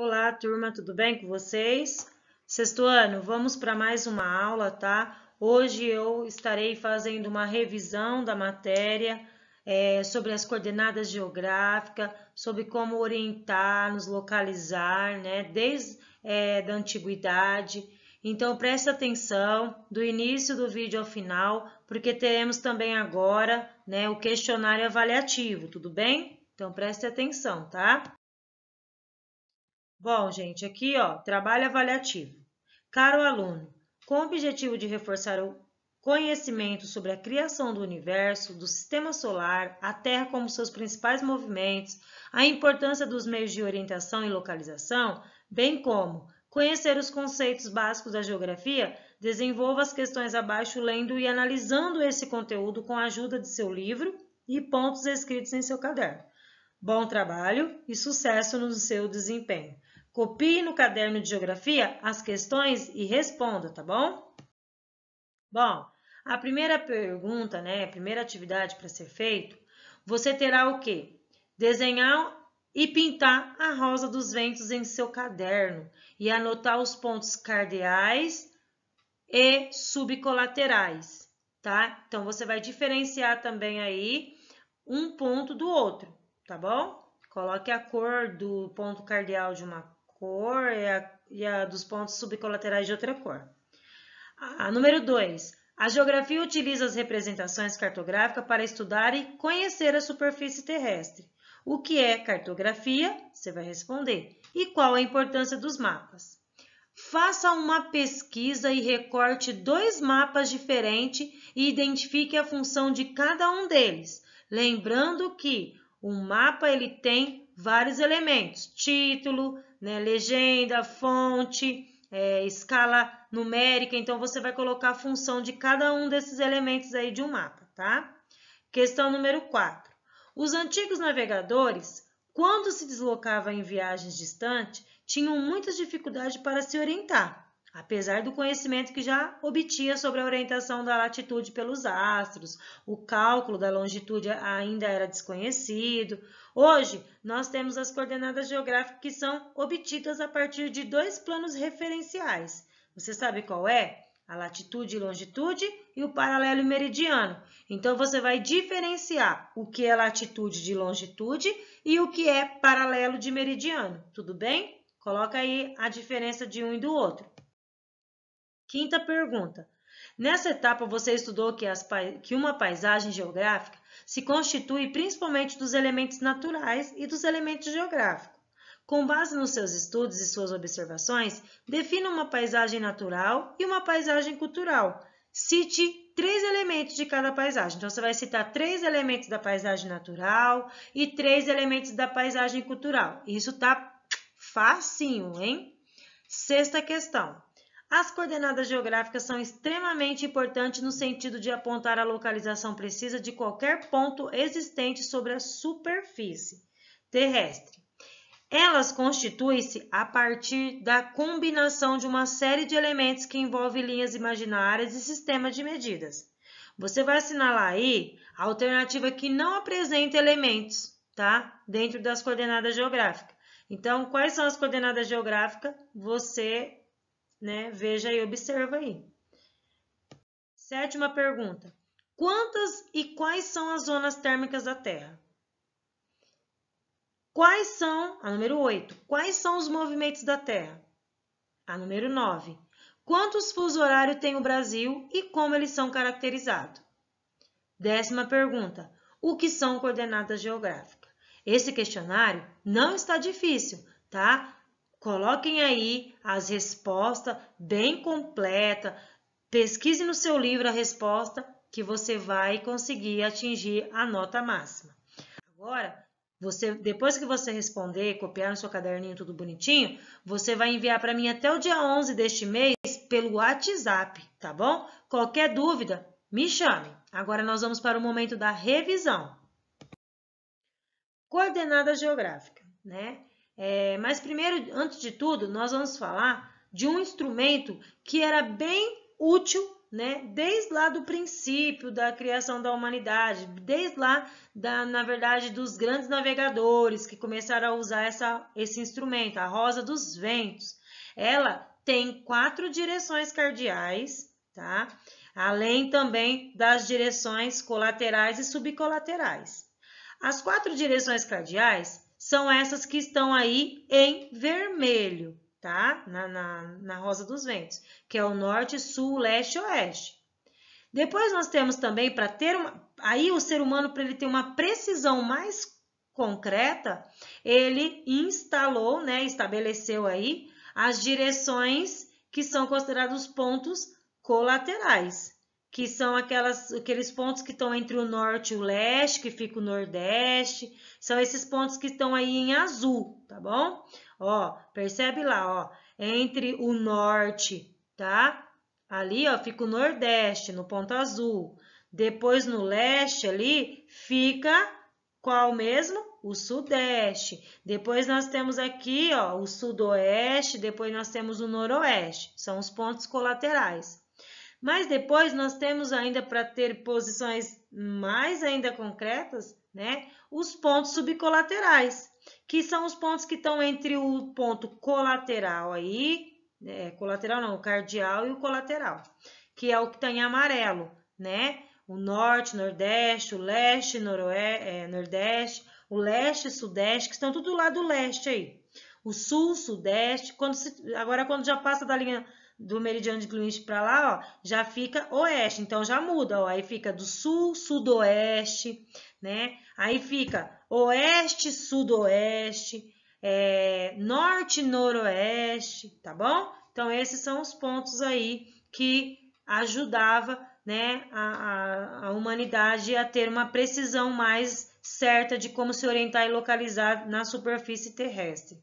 Olá, turma, tudo bem com vocês? Sexto ano, vamos para mais uma aula, tá? Hoje eu estarei fazendo uma revisão da matéria é, sobre as coordenadas geográficas, sobre como orientar, nos localizar, né? Desde é, da antiguidade. Então, preste atenção do início do vídeo ao final, porque teremos também agora né, o questionário avaliativo, tudo bem? Então, preste atenção, tá? Bom, gente, aqui, ó, trabalho avaliativo. Caro aluno, com o objetivo de reforçar o conhecimento sobre a criação do universo, do sistema solar, a Terra como seus principais movimentos, a importância dos meios de orientação e localização, bem como conhecer os conceitos básicos da geografia, desenvolva as questões abaixo lendo e analisando esse conteúdo com a ajuda de seu livro e pontos escritos em seu caderno. Bom trabalho e sucesso no seu desempenho! Copie no caderno de geografia as questões e responda, tá bom? Bom, a primeira pergunta, né, a primeira atividade para ser feito, você terá o quê? Desenhar e pintar a rosa dos ventos em seu caderno e anotar os pontos cardeais e subcolaterais, tá? Então, você vai diferenciar também aí um ponto do outro, tá bom? Coloque a cor do ponto cardeal de uma cor e a, e a dos pontos subcolaterais de outra cor. A, número 2. A geografia utiliza as representações cartográficas para estudar e conhecer a superfície terrestre. O que é cartografia? Você vai responder. E qual a importância dos mapas? Faça uma pesquisa e recorte dois mapas diferentes e identifique a função de cada um deles. Lembrando que o mapa ele tem vários elementos: título, né? legenda, fonte, é, escala numérica. Então, você vai colocar a função de cada um desses elementos aí de um mapa, tá? Questão número 4. Os antigos navegadores, quando se deslocavam em viagens distantes, tinham muitas dificuldades para se orientar apesar do conhecimento que já obtinha sobre a orientação da latitude pelos astros, o cálculo da longitude ainda era desconhecido. Hoje, nós temos as coordenadas geográficas que são obtidas a partir de dois planos referenciais. Você sabe qual é? A latitude e longitude e o paralelo e meridiano. Então, você vai diferenciar o que é latitude de longitude e o que é paralelo de meridiano, tudo bem? Coloca aí a diferença de um e do outro. Quinta pergunta. Nessa etapa, você estudou que, as, que uma paisagem geográfica se constitui principalmente dos elementos naturais e dos elementos geográficos. Com base nos seus estudos e suas observações, defina uma paisagem natural e uma paisagem cultural. Cite três elementos de cada paisagem. Então, você vai citar três elementos da paisagem natural e três elementos da paisagem cultural. Isso tá facinho, hein? Sexta questão. As coordenadas geográficas são extremamente importantes no sentido de apontar a localização precisa de qualquer ponto existente sobre a superfície terrestre. Elas constituem-se a partir da combinação de uma série de elementos que envolve linhas imaginárias e sistemas de medidas. Você vai assinalar aí a alternativa que não apresenta elementos, tá? Dentro das coordenadas geográficas. Então, quais são as coordenadas geográficas? Você né? Veja e observa aí. Sétima pergunta. Quantas e quais são as zonas térmicas da Terra? Quais são, a número 8, quais são os movimentos da Terra? A número 9, quantos fuso horário tem o Brasil e como eles são caracterizados? Décima pergunta, o que são coordenadas geográficas? Esse questionário não está difícil, tá? Coloquem aí as respostas bem completa. Pesquise no seu livro a resposta que você vai conseguir atingir a nota máxima. Agora, você, depois que você responder, copiar no seu caderninho tudo bonitinho, você vai enviar para mim até o dia 11 deste mês pelo WhatsApp, tá bom? Qualquer dúvida, me chame. Agora nós vamos para o momento da revisão. Coordenada geográfica, né? É, mas primeiro, antes de tudo, nós vamos falar de um instrumento que era bem útil, né? Desde lá do princípio da criação da humanidade, desde lá, da, na verdade, dos grandes navegadores que começaram a usar essa, esse instrumento, a rosa dos ventos. Ela tem quatro direções cardeais, tá? Além também das direções colaterais e subcolaterais. As quatro direções cardeais são essas que estão aí em vermelho, tá? Na, na, na Rosa dos Ventos, que é o norte, sul, leste oeste. Depois nós temos também, para ter uma... Aí o ser humano, para ele ter uma precisão mais concreta, ele instalou, né, estabeleceu aí as direções que são considerados pontos colaterais que são aquelas, aqueles pontos que estão entre o norte e o leste, que fica o nordeste, são esses pontos que estão aí em azul, tá bom? Ó, percebe lá, ó, entre o norte, tá? Ali, ó, fica o nordeste, no ponto azul. Depois, no leste ali, fica qual mesmo? O sudeste. Depois, nós temos aqui, ó, o sudoeste, depois nós temos o noroeste. São os pontos colaterais, mas depois nós temos ainda para ter posições mais ainda concretas, né? Os pontos subcolaterais, que são os pontos que estão entre o ponto colateral aí, né? colateral não, o cardial e o colateral, que é o que está em amarelo, né? O norte, nordeste, o leste, noroeste, é, nordeste, o leste, sudeste, que estão tudo lá do leste aí. O sul, sudeste, quando se, agora quando já passa da linha do meridiano de Greenwich para lá, ó, já fica oeste, então já muda, ó, aí fica do sul, sudoeste, né? Aí fica oeste, sudoeste, é, norte, noroeste, tá bom? Então esses são os pontos aí que ajudava, né, a, a, a humanidade a ter uma precisão mais certa de como se orientar e localizar na superfície terrestre.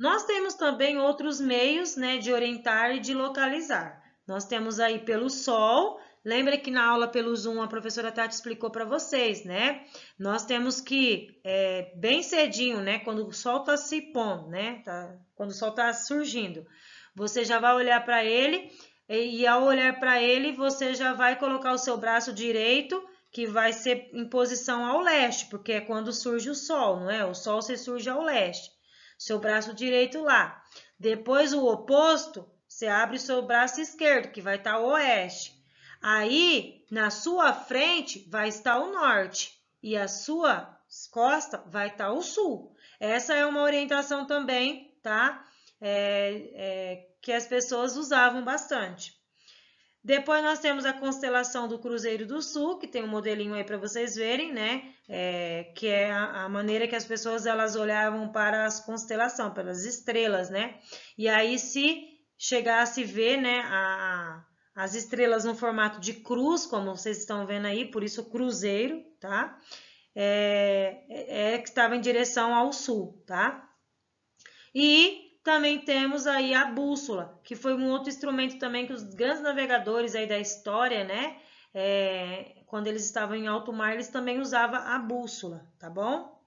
Nós temos também outros meios né, de orientar e de localizar. Nós temos aí pelo sol, lembra que na aula pelo Zoom a professora Tati explicou para vocês, né? Nós temos que, é, bem cedinho, né, quando o sol está se pondo, né, tá, quando o sol está surgindo, você já vai olhar para ele e, e ao olhar para ele você já vai colocar o seu braço direito que vai ser em posição ao leste, porque é quando surge o sol, não é? O sol se surge ao leste seu braço direito lá. Depois o oposto, você abre seu braço esquerdo, que vai estar tá o oeste. Aí, na sua frente, vai estar o norte e a sua costa vai estar tá o sul. Essa é uma orientação também, tá? É, é, que as pessoas usavam bastante. Depois nós temos a constelação do Cruzeiro do Sul, que tem um modelinho aí para vocês verem, né? É, que é a, a, maneira que as pessoas elas olhavam para as constelações, pelas estrelas, né? E aí se chegasse a ver, né, a, a, as estrelas no formato de cruz, como vocês estão vendo aí, por isso cruzeiro, tá? É, é, é que estava em direção ao sul, tá? E também temos aí a bússola, que foi um outro instrumento também que os grandes navegadores aí da história, né? É, quando eles estavam em alto mar, eles também usavam a bússola, tá bom?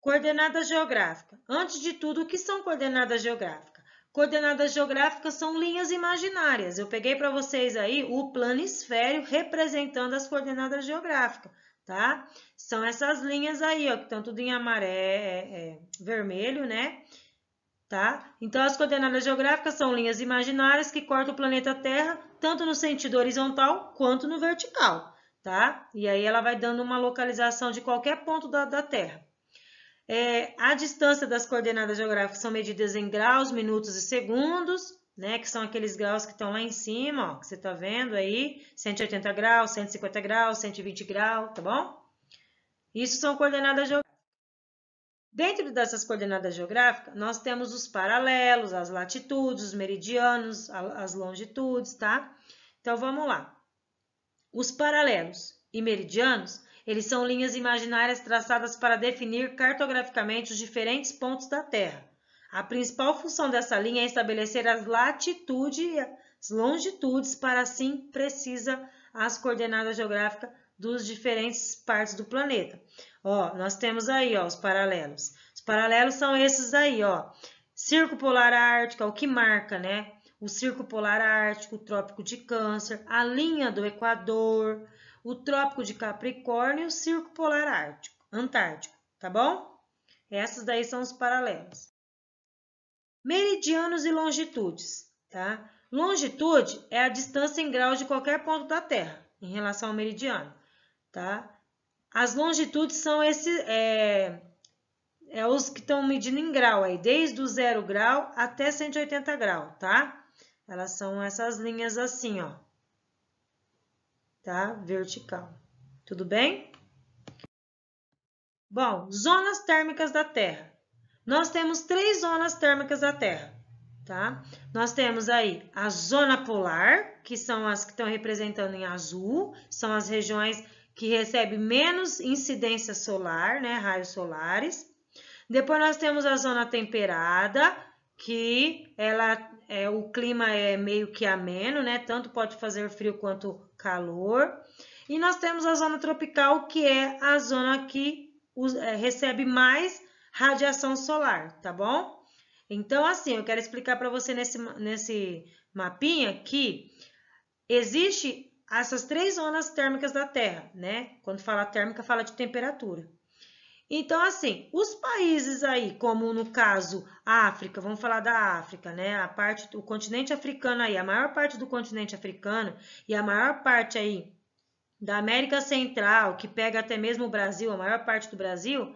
Coordenada geográfica. Antes de tudo, o que são coordenadas geográficas? Coordenadas geográficas são linhas imaginárias. Eu peguei para vocês aí o planisfério representando as coordenadas geográficas, tá? São essas linhas aí, ó, que estão tudo em é, é, vermelho, né? Tá? Então, as coordenadas geográficas são linhas imaginárias que cortam o planeta Terra tanto no sentido horizontal quanto no vertical. Tá? E aí ela vai dando uma localização de qualquer ponto da, da Terra. É, a distância das coordenadas geográficas são medidas em graus, minutos e segundos, né? Que são aqueles graus que estão lá em cima, ó, que você está vendo aí, 180 graus, 150 graus, 120 graus, tá bom? Isso são coordenadas geográficas. Dentro dessas coordenadas geográficas, nós temos os paralelos, as latitudes, os meridianos, as longitudes, tá? Então, vamos lá. Os paralelos e meridianos, eles são linhas imaginárias traçadas para definir cartograficamente os diferentes pontos da Terra. A principal função dessa linha é estabelecer as latitudes e as longitudes para assim precisa as coordenadas geográficas dos diferentes partes do planeta. Ó, nós temos aí, ó, os paralelos. Os paralelos são esses aí, ó. Circo polar ártico, é o que marca, né? O circo polar ártico, o trópico de Câncer, a linha do Equador, o trópico de Capricórnio e o circo polar ártico, antártico, tá bom? Essas daí são os paralelos. Meridianos e longitudes, tá? Longitude é a distância em graus de qualquer ponto da Terra em relação ao meridiano tá? As longitudes são esses é, é os que estão medindo em grau aí, desde o zero grau até 180 grau, tá? Elas são essas linhas assim, ó, tá? Vertical, tudo bem? Bom, zonas térmicas da Terra. Nós temos três zonas térmicas da Terra, tá? Nós temos aí a zona polar, que são as que estão representando em azul, são as regiões que recebe menos incidência solar, né, raios solares. Depois nós temos a zona temperada, que ela é, o clima é meio que ameno, né? Tanto pode fazer frio quanto calor. E nós temos a zona tropical, que é a zona que é, recebe mais radiação solar, tá bom? Então, assim, eu quero explicar para você nesse, nesse mapinha que existe essas três zonas térmicas da Terra, né? Quando fala térmica, fala de temperatura. Então, assim, os países aí, como no caso África, vamos falar da África, né? A parte, o continente africano aí, a maior parte do continente africano e a maior parte aí da América Central, que pega até mesmo o Brasil, a maior parte do Brasil,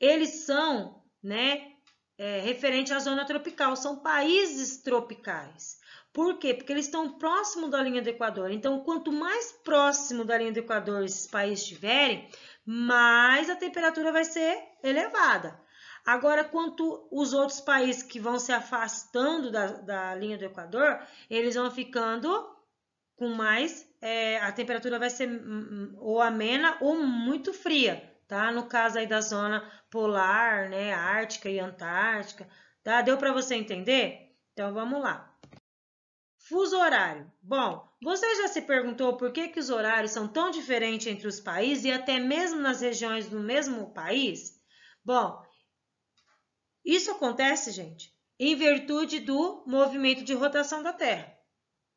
eles são, né, é, referente à zona tropical, são países tropicais. Por quê? Porque eles estão próximo da linha do Equador. Então, quanto mais próximo da linha do Equador esses países estiverem, mais a temperatura vai ser elevada. Agora, quanto os outros países que vão se afastando da, da linha do Equador, eles vão ficando com mais, é, a temperatura vai ser hum, hum, ou amena ou muito fria, tá? No caso aí da zona polar, né, ártica e antártica, tá? Deu para você entender? Então, vamos lá. Fuso horário. Bom, você já se perguntou por que, que os horários são tão diferentes entre os países e até mesmo nas regiões do mesmo país? Bom, isso acontece, gente, em virtude do movimento de rotação da Terra.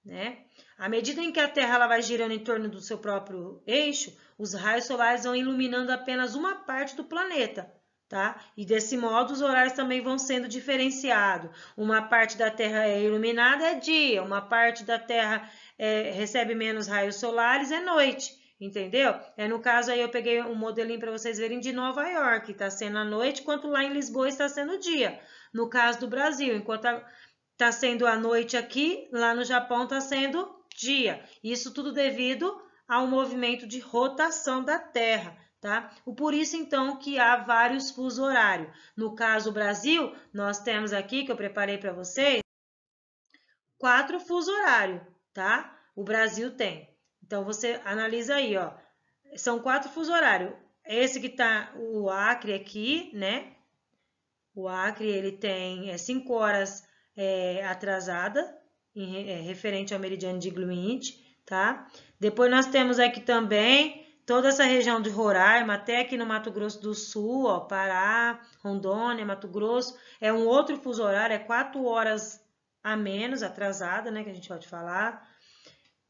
Né? À medida em que a Terra ela vai girando em torno do seu próprio eixo, os raios solares vão iluminando apenas uma parte do planeta, Tá? E desse modo, os horários também vão sendo diferenciados. Uma parte da Terra é iluminada, é dia, uma parte da Terra é, recebe menos raios solares, é noite, entendeu? É no caso aí, eu peguei um modelinho para vocês verem de Nova York, está sendo a noite, enquanto lá em Lisboa está sendo dia. No caso do Brasil, enquanto está sendo a noite aqui, lá no Japão está sendo dia. Isso tudo devido ao movimento de rotação da Terra Tá? O por isso, então, que há vários fuso horário. No caso Brasil, nós temos aqui, que eu preparei para vocês, quatro fuso horário, tá? O Brasil tem. Então, você analisa aí, ó. São quatro fuso horário. Esse que tá o Acre aqui, né? O Acre, ele tem é, cinco horas é, atrasada, em, é, referente ao meridiano de Greenwich, tá? Depois nós temos aqui também toda essa região de Roraima, até aqui no Mato Grosso do Sul, ó, Pará, Rondônia, Mato Grosso, é um outro fuso horário, é quatro horas a menos, atrasada, né, que a gente pode falar.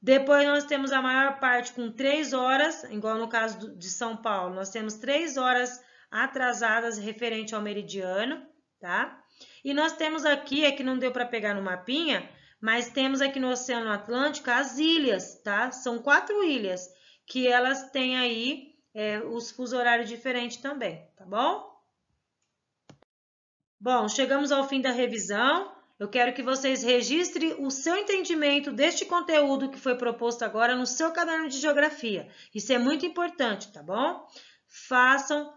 Depois nós temos a maior parte com três horas, igual no caso de São Paulo, nós temos três horas atrasadas referente ao meridiano, tá? E nós temos aqui, é que não deu para pegar no mapinha, mas temos aqui no Oceano Atlântico as ilhas, tá? São quatro ilhas que elas têm aí é, os fuso horários diferentes também, tá bom? Bom, chegamos ao fim da revisão. Eu quero que vocês registrem o seu entendimento deste conteúdo que foi proposto agora no seu caderno de geografia. Isso é muito importante, tá bom? Façam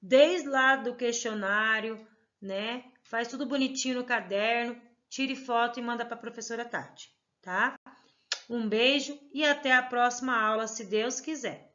desde lá do questionário, né? Faz tudo bonitinho no caderno, tire foto e manda para a professora Tati, tá? Um beijo e até a próxima aula, se Deus quiser.